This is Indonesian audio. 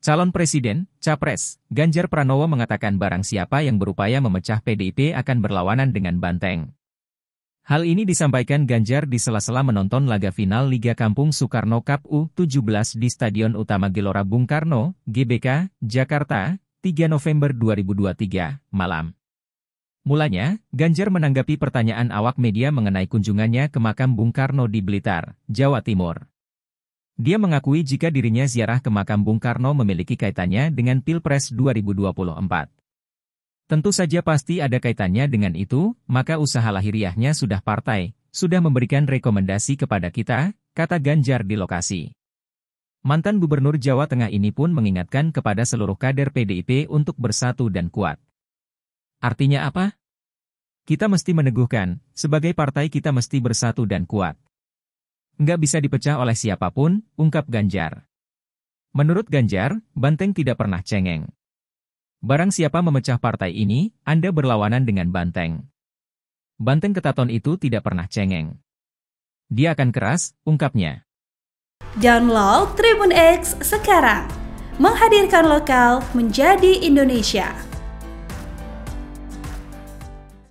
Calon Presiden, Capres, Ganjar Pranowo mengatakan barang siapa yang berupaya memecah PDIP akan berlawanan dengan banteng. Hal ini disampaikan Ganjar di sela-sela menonton laga final Liga Kampung Soekarno Cup U17 di Stadion Utama Gelora Bung Karno, GBK, Jakarta, 3 November 2023, malam. Mulanya, Ganjar menanggapi pertanyaan awak media mengenai kunjungannya ke makam Bung Karno di Blitar, Jawa Timur. Dia mengakui jika dirinya ziarah ke makam Bung Karno memiliki kaitannya dengan Pilpres 2024. Tentu saja pasti ada kaitannya dengan itu, maka usaha lahiriahnya sudah partai, sudah memberikan rekomendasi kepada kita, kata Ganjar di lokasi. Mantan Gubernur Jawa Tengah ini pun mengingatkan kepada seluruh kader PDIP untuk bersatu dan kuat. Artinya apa? Kita mesti meneguhkan, sebagai partai kita mesti bersatu dan kuat nggak bisa dipecah oleh siapapun, ungkap Ganjar. Menurut Ganjar, Banteng tidak pernah cengeng. Barang siapa memecah partai ini, Anda berlawanan dengan Banteng. Banteng ketaton itu tidak pernah cengeng. Dia akan keras, ungkapnya. Download Tribun X sekarang. Menghadirkan lokal menjadi Indonesia.